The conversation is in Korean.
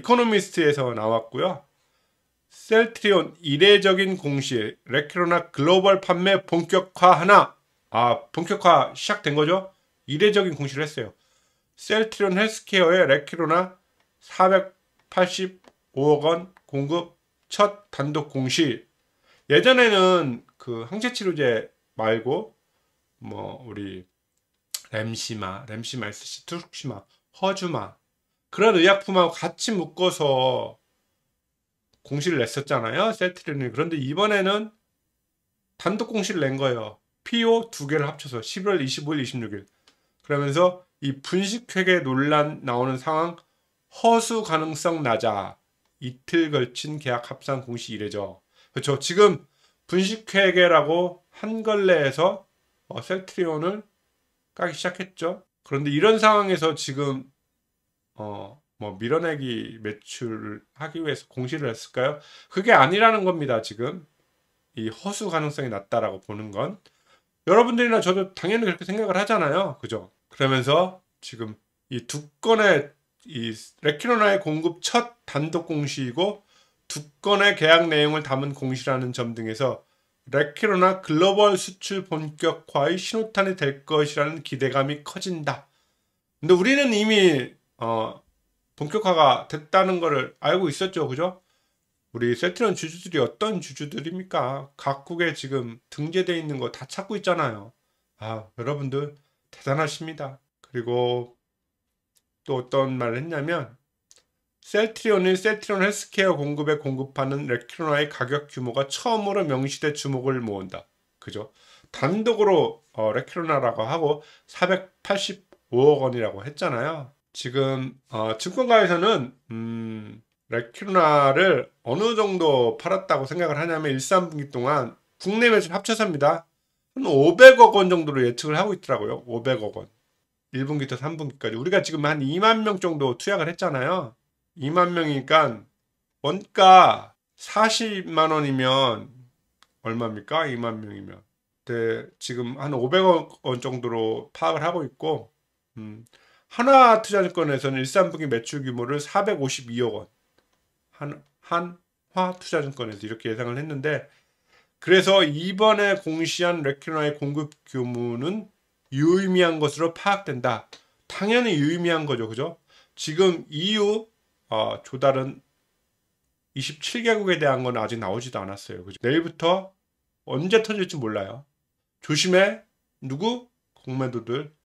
이코노미스트에서 나왔고요. 셀트리온 이례적인 공시 레키로나 글로벌 판매 본격화 하나 아 본격화 시작된 거죠? 이례적인 공시를 했어요. 셀트리온 헬스케어의 레키로나 485억 원 공급 첫 단독 공시 예전에는 그 항체치료제 말고 뭐 우리 램시마, 램시마 SC, 투숙시마, 허주마 그런 의약품하고 같이 묶어서 공시를 냈었잖아요. 세트리는 그런데 이번에는 단독 공시를 낸 거예요. PO 두 개를 합쳐서 11월 25일, 26일. 그러면서 이 분식회계 논란 나오는 상황 허수 가능성 낮아 이틀 걸친 계약 합산 공시 이래죠. 그렇죠. 지금 분식회계라고 한 걸레에서 어, 셀트리온을 까기 시작했죠. 그런데 이런 상황에서 지금 어, 뭐 밀어내기 매출을 하기 위해서 공시를 했을까요? 그게 아니라는 겁니다. 지금 이 허수 가능성이 낮다라고 보는 건 여러분들이나 저도 당연히 그렇게 생각을 하잖아요. 그죠? 그러면서 지금 이 두 건의 이레키로나의 공급 첫 단독 공시이고 두 건의 계약 내용을 담은 공시라는 점 등에서 레키로나 글로벌 수출 본격화의 신호탄이 될 것이라는 기대감이 커진다. 근데 우리는 이미 어, 본격화가 됐다는 것을 알고 있었죠. 그죠? 우리 세트론 주주들이 어떤 주주들입니까? 각국에 지금 등재되어 있는 거 다 찾고 있잖아요. 아, 여러분들 대단하십니다. 그리고 또 어떤 말을 했냐면 셀트리온은 셀트리온 헬스케어 공급에 공급하는 레키로나의 가격 규모가 처음으로 명시돼 주목을 모은다. 그죠? 단독으로 어, 레키로나라고 하고 485억 원이라고 했잖아요. 지금 어, 증권가에서는 음, 레루나를 어느 정도 팔았다고 생각을 하냐면 1, 3분기 동안 국내 매출 합쳐서입니다. 한 500억 원 정도로 예측을 하고 있더라고요. 500억 원. 1분기부터 3분기까지. 우리가 지금 한 2만 명 정도 투약을 했잖아요. 2만 명이니까 원가 40만 원이면 얼마입니까? 2만 명이면. 네, 지금 한 500억 원 정도로 파악을 하고 있고 음. 하나 투자증권에서는 일산분기 매출 규모를 452억 원 한, 한화 투자증권에서 이렇게 예상을 했는데 그래서 이번에 공시한 레퀴너의 공급 규모는 유의미한 것으로 파악된다. 당연히 유의미한 거죠. 그죠? 지금 EU 어, 조달은 27개국에 대한 건 아직 나오지도 않았어요. 그죠? 내일부터 언제 터질지 몰라요. 조심해. 누구? 공매도들.